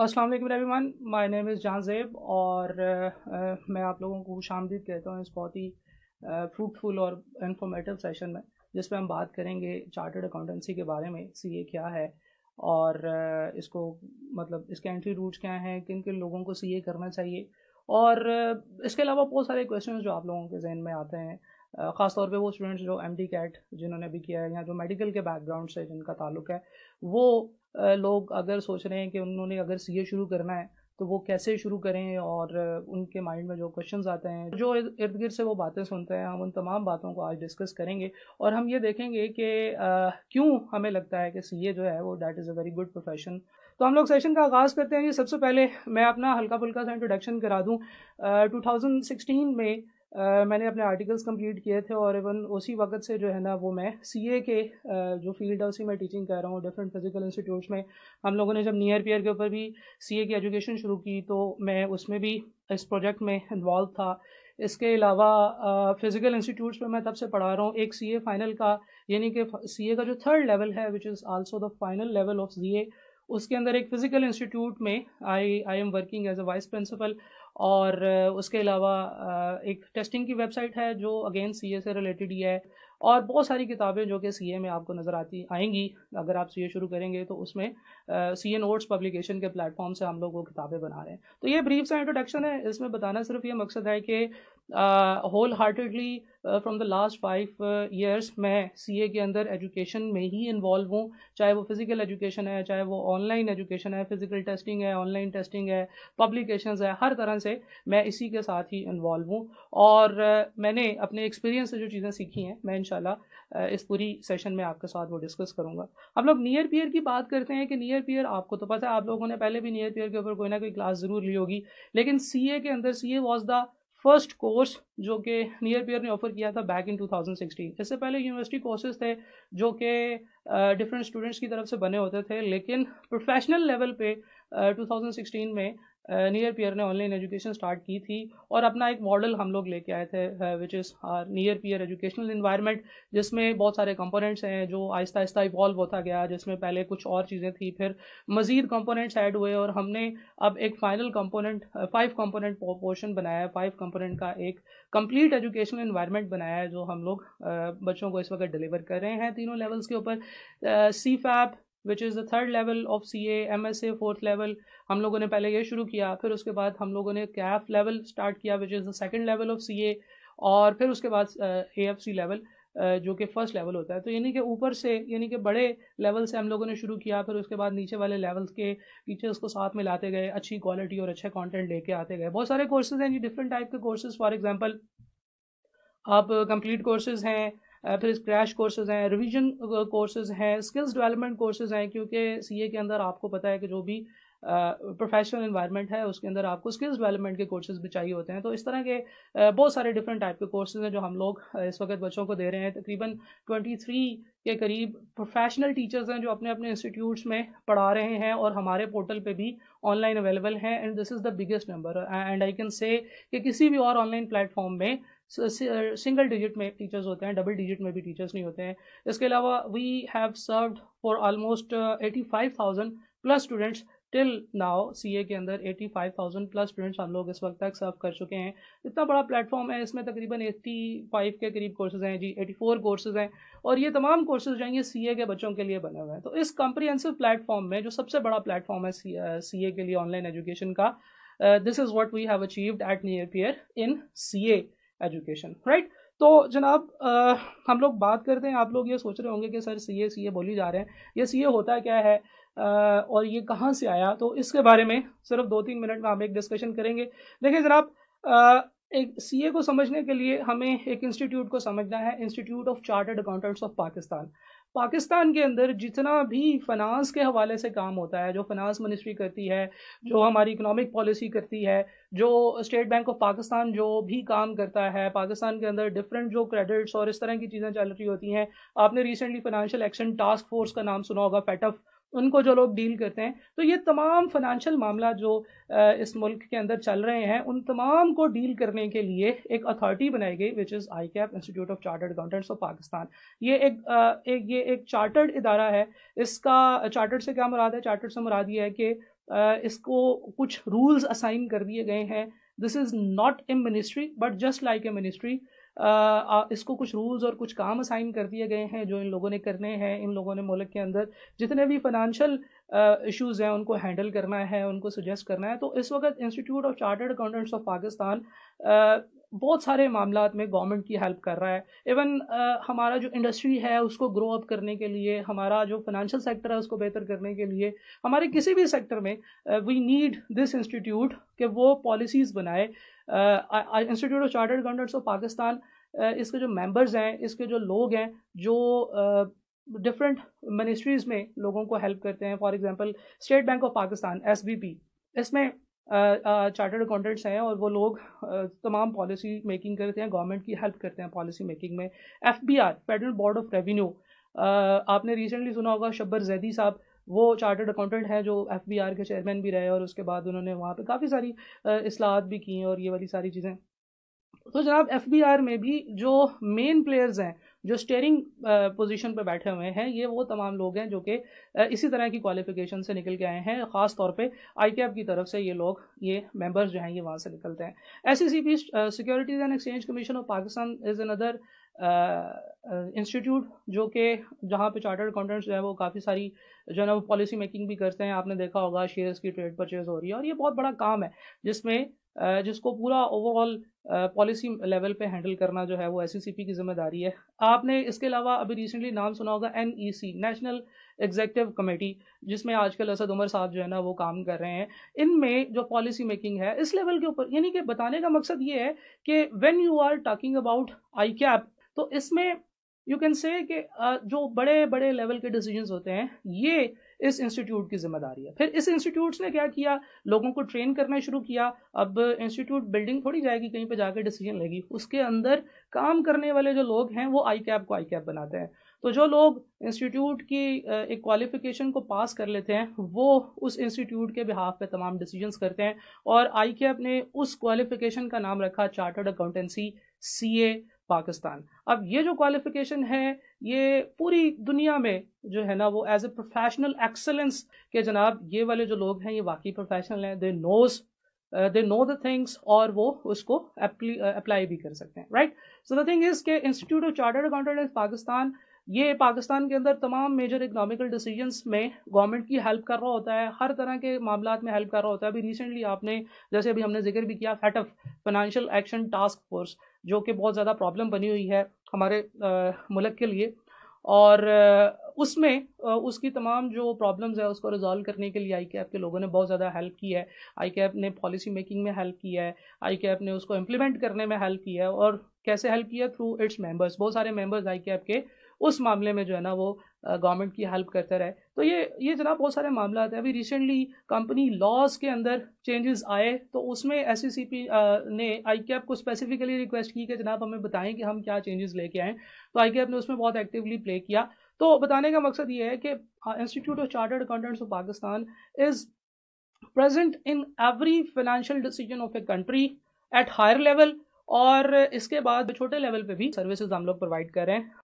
अस्सलाम वालेकुम everyone my name is जान जेब और आ, मैं आप लोगों को खुश आमदीद कहता हूँ इस बहुत ही फ्रूटफुल और इंफॉर्मेटिव सेशन में जिसमें हम बात करेंगे चार्टर्ड अकाउंटेंसी के बारे में सीए क्या है और इसको मतलब इसके एंट्री रूट्स क्या हैं किन किन लोगों को सीए करना चाहिए और इसके अलावा बहुत सारे क्वेश्चन जो आप लोगों के जहन में आते हैं ख़ासतौर पर वो स्टूडेंट्स जो एम डी कैट जिन्होंने भी किया है या जो मेडिकल के बैकग्राउंड से जिनका ताल्लुक है वो लोग अगर सोच रहे हैं कि उन्होंने अगर सी शुरू करना है तो वो कैसे शुरू करें और उनके माइंड में जो क्वेश्चंस आते हैं जो इर्द गिर्द से वो बातें सुनते हैं हम उन तमाम बातों को आज डिस्कस करेंगे और हम ये देखेंगे कि क्यों हमें लगता है कि सी जो है वो that is a very good profession तो हम लोग सेशन का आगाज़ करते हैं ये सबसे पहले मैं अपना हल्का फुल्का सा इंट्रोडक्शन करा दूँ टू में मैंने अपने आर्टिकल्स कंप्लीट किए थे और इवन उसी वक्त से जो है ना वो मैं सीए के जो फील्ड है उसी में टीचिंग कर रहा हूँ डिफरेंट फिजिकल इंस्टीट्यूट्स में हम लोगों ने जब नियर पेयर के ऊपर भी सीए की एजुकेशन शुरू की तो मैं उसमें भी इस प्रोजेक्ट में इन्वॉल्व था इसके अलावा फिज़िकल इंस्टीट्यूट्स पर मैं तब से पढ़ा रहा हूँ एक सीए फाइनल का यानी कि सीए का जो थर्ड लेवल है which is also the final level of CA उसके अंदर एक फ़िज़िकल इंस्टीट्यूट में I I am working as a vice principal और उसके अलावा एक टेस्टिंग की वेबसाइट है जो अगेन सी से रिलेटेड ही है और बहुत सारी किताबें जो कि सी में आपको नज़र आती आएंगी अगर आप सी शुरू करेंगे तो उसमें सी ए नोट्स पब्लिकेशन के प्लेटफॉर्म से हम लोग वो किताबें बना रहे हैं तो ये ब्रीफ सा इंट्रोडक्शन है इसमें बताना सिर्फ ये मकसद है कि wholeheartedly from the last five years मैं सी ए के अंदर एजुकेशन में ही इन्वॉल्व हूँ चाहे वो फिज़िकल एजुकेशन है चाहे वो ऑनलाइन एजुकेशन है फिज़िकल टेस्टिंग है ऑनलाइन टेस्टिंग है पब्लिकेशन है हर तरह से मैं इसी के साथ ही इन्वॉल्व हूँ और uh, मैंने अपने एक्सपीरियंस से जो चीज़ें सीखी हैं मैं इन uh, इस पूरी सेशन में आपके साथ वो डिस्कस करूँगा हम लोग नियर पीयर की बात करते हैं कि नियर पीयर आपको तो पता है आप लोगों ने पहले भी नियर पीयर के ऊपर कोई ना कोई क्लास ज़रूर ली होगी लेकिन सी ए के अंदर C A was the first course जो कि नियर पियर ने ऑफर किया था बैक इन 2016 इससे पहले यूनिवर्सिटी कोर्सेज थे जो कि डिफरेंट स्टूडेंट्स की तरफ से बने होते थे लेकिन प्रोफेशनल लेवल पे uh, 2016 में नियर पियर ने ऑनलाइन एजुकेशन स्टार्ट की थी और अपना एक मॉडल हम लोग लेके आए थे which is near peer educational environment जिसमें बहुत सारे कंपोनेंट्स हैं जो आहिस्ता आहिस्ता इवॉल्व होता गया जिसमें पहले कुछ और चीज़ें थी फिर मज़ीद कंपोनेंट्स ऐड हुए और हमने अब एक final component five component portion बनाया है फाइव कंपोनेंट का एक कंप्लीट एजुकेशनल इन्वायरमेंट बनाया है जो हम लोग बच्चों को इस वक्त डिलीवर कर रहे हैं तीनों लेवल्स के ऊपर C FAP which is the third level of C A M S A fourth level हम लोगों ने पहले ये शुरू किया फिर उसके बाद हम लोगों ने कैफ लेवल स्टार्ट किया which is the second level of C A और फिर उसके बाद ए एफ सी लेवल जो कि फर्स्ट लेवल होता है तो यानी कि ऊपर से यानी कि बड़े लेवल से हम लोगों ने शुरू किया फिर उसके बाद नीचे वाले लेवल्स के टीचर्स को साथ में लाते गए अच्छी क्वालिटी और अच्छे कॉन्टेंट लेके आते गए बहुत सारे कोर्सेज हैं जी डिफरेंट टाइप के कोर्सेज फॉर एग्जाम्पल आप कंप्लीट कोर्सेज हैं फिर क्रैश कोर्सेज हैं रिविजन कोर्सेज हैं स्किल्स डेवलपमेंट कोर्सेज हैं क्योंकि सीए के अंदर आपको पता है कि जो भी प्रोफेशनल uh, इन्वायरमेंट है उसके अंदर आपको स्किल्स डेवलपमेंट के कोर्सेज भी चाहिए होते हैं तो इस तरह के बहुत सारे डिफरेंट टाइप के कोर्सेज हैं जो हम लोग इस वक्त बच्चों को दे रहे हैं तकरीबन 23 के करीब प्रोफेशनल टीचर्स हैं जो अपने अपने इंस्टीट्यूट्स में पढ़ा रहे हैं और हमारे पोर्टल पे भी ऑनलाइन अवेलेबल हैं and this is the biggest number and I can say कि किसी भी और ऑनलाइन प्लेटफॉर्म में सिंगल डिजिट uh, में टीचर्स होते हैं डबल डिजिट में भी टीचर्स नहीं होते हैं इसके अलावा we have served for almost eighty five thousand plus students till now CA के अंदर 85,000 प्लस स्टूडेंट्स हम लोग इस वक्त तक सर्व कर चुके हैं इतना बड़ा प्लेटफॉर्म है इसमें तकरीबन 85 के करीब कोर्सेज हैं जी 84 कोर्सेज हैं और ये तमाम कोर्सेज जो हैं ये सीए के बच्चों के लिए बने हुए हैं तो इस कॉम्प्रिहेंसिव प्लेटफॉर्म में जो सबसे बड़ा प्लेटफॉर्म है ए uh, के लिए ऑनलाइन एजुकेशन का this is what we have achieved at near peer in C education right तो जनाब आ, हम लोग बात करते हैं आप लोग ये सोच रहे होंगे कि सर सी ए सी ए बोली जा रहे हैं ये सी ए होता क्या है आ, और ये कहाँ से आया तो इसके बारे में सिर्फ दो तीन मिनट में हम एक डिस्कशन करेंगे देखिए जनाब एक एक सीए को समझने के लिए हमें एक इंस्टीट्यूट को समझना है institute of chartered accountants of Pakistan Pakistan के अंदर जितना भी फनांस के हवाले से काम होता है जो फनांस मिनिस्ट्री करती है जो हमारी इकोनॉमिक पॉलिसी करती है जो स्टेट बैंक ऑफ पाकिस्तान जो भी काम करता है पाकिस्तान के अंदर डिफरेंट जो क्रेडिट्स और इस तरह की चीज़ें चल रही होती हैं आपने recently financial action task force का नाम सुना होगा फैटफ उनको जो लोग डील करते हैं तो ये तमाम फाइनेंशियल मामला जो इस मुल्क के अंदर चल रहे हैं उन तमाम को डील करने के लिए एक अथॉरिटी बनाई गई which is ICAP institute of chartered accountants of Pakistan ये एक एक ये एक चार्टर्ड इदारा है इसका चार्टर्ड से क्या मुराद है चार्टर्ड से मुराद ये है कि इसको कुछ रूल्स असाइन कर दिए गए हैं this is not a ministry but just like a ministry इसको कुछ रूल्स और कुछ काम असाइन कर दिए गए हैं जो इन लोगों ने करने हैं इन लोगों ने मुल्क के अंदर जितने भी फाइनेंशियल इश्यूज़ हैं उनको हैंडल करना है उनको सजेस्ट करना है तो इस वक्त institute of chartered accountants of Pakistan बहुत सारे मामला में गवर्नमेंट की हेल्प कर रहा है इवन आ, हमारा जो इंडस्ट्री है उसको ग्रो अप करने के लिए हमारा जो फाइनेंशियल सेक्टर है उसको बेहतर करने के लिए हमारे किसी भी सेक्टर में वी नीड दिस इंस्टीट्यूट कि वो पॉलिसीज़ बनाए institute of chartered accountants of Pakistan इसके जो मेंबर्स हैं इसके जो लोग हैं जो डिफरेंट uh, मिनिस्ट्रीज़ में लोगों को हेल्प करते हैं for example State Bank of Pakistan as इसमें चार्टर्ड uh, अकाउंटेंट्स uh, हैं और वो लोग uh, तमाम पॉलिसी मेकिंग करते हैं गवर्नमेंट की हेल्प करते हैं पॉलिसी मेकिंग में F B R Federal Board of Revenue आपने रिसेंटली सुना होगा शब्बर जैदी साहब वो चार्टर्ड अकाउंटेंट हैं जो एफ के चेयरमैन भी रहे और उसके बाद उन्होंने वहाँ पर काफ़ी सारी असलाहत भी की और ये वाली सारी चीज़ें तो जनाब एफ में भी जो मेन प्लेयर्स हैं जो स्टेयरिंग पोजीशन पर बैठे हुए हैं ये वो तमाम लोग हैं जो कि इसी तरह की क्वालिफिकेशन से निकल के आए हैं ख़ास तौर पे आई की तरफ से ये लोग ये मेंबर्स जो हैं ये वहाँ से निकलते हैं S securities and exchange commission of Pakistan is another institute जो कि जहाँ पे चार्टर्ड अकाउंटेंट्स जो है वो काफ़ी सारी जो है ना वो पॉलिसी मेकिंग भी करते हैं आपने देखा होगा शेयर्स की ट्रेड परचेज हो रही है और ये बहुत बड़ा काम है जिसमें जिसको पूरा ओवरऑल पॉलिसी लेवल पे हैंडल करना जो है वो एस e की जिम्मेदारी है आपने इसके अलावा अभी रिसेंटली नाम सुना होगा एन नेशनल एग्जेक्टिव कमेटी जिसमें आजकल असद उमर साहब जो है ना वो काम कर रहे हैं इनमें जो पॉलिसी मेकिंग है इस लेवल के ऊपर यानी कि बताने का मकसद ये है कि when you are talking about ICAP तो इसमें यू कैन से कि जो बड़े बड़े लेवल के डिसीजन होते हैं ये इस इंस्टीट्यूट की जिम्मेदारी है फिर इस इंस्टीट्यूट ने क्या किया लोगों को ट्रेन करना शुरू किया अब इंस्टीट्यूट बिल्डिंग थोड़ी जाएगी कहीं पे जाकर डिसीजन लेगी उसके अंदर काम करने वाले जो लोग हैं वो आई कैप को आई कैप बनाते हैं तो जो लोग इंस्टीट्यूट की एक क्वालिफिकेशन को पास कर लेते हैं वो उस इंस्टीट्यूट के बिहाफ पे तमाम डिसीजंस करते हैं और आई कैप ने उस क्वालिफिकेशन का नाम रखा chartered accountancy C A Pakistan अब ये जो क्वालिफिकेशन है ये पूरी दुनिया में जो है ना वो एज ए प्रोफेशनल एक्सेलेंस के जनाब ये वाले जो लोग हैं ये वाकई प्रोफेशनल हैं they knows they know the things और वो उसको अप्लाई uh, भी कर सकते हैं right so the thing is के institute of chartered accountant Pakistan ये पाकिस्तान के अंदर तमाम मेजर इकोनॉमिकल डिसीजंस में गवर्नमेंट की हेल्प कर रहा होता है हर तरह के मामला में हेल्प कर रहा होता है अभी रिसेंटली आपने जैसे अभी हमने जिक्र भी किया FATF financial action task force जो कि बहुत ज़्यादा प्रॉब्लम बनी हुई है हमारे मुल्क के लिए और उसमें उसकी तमाम जो प्रॉब्लम्स है उसको रिजॉल्व करने के लिए आई कैप के लोगों ने बहुत ज़्यादा हेल्प की है आई कैप ने पॉलिसी मेकिंग में हेल्प किया है आई कैप ने उसको इम्प्लीमेंट करने में हेल्प किया है और कैसे हेल्प किया थ्रू इट्स मेंबर्स बहुत सारे मेंबर्स आई कैप के उस मामले में जो है ना वो गवर्नमेंट की हेल्प करते रहे तो ये ये जनाब बहुत सारे मामला आते हैं अभी रिसेंटली कंपनी लॉज के अंदर चेंजेस आए तो उसमें एस ने आई कैप को स्पेसिफिकली रिक्वेस्ट की कि जनाब हमें बताएं कि हम क्या चेंजेस लेके आएँ तो आई कैप ने उसमें बहुत एक्टिवली प्ले किया तो बताने का मकसद ये है कि institute of chartered accountants of Pakistan is present in every financial decision of a country at higher level और इसके बाद छोटे लेवल पे भी सर्विसेज हम लोग प्रोवाइड कर रहे हैं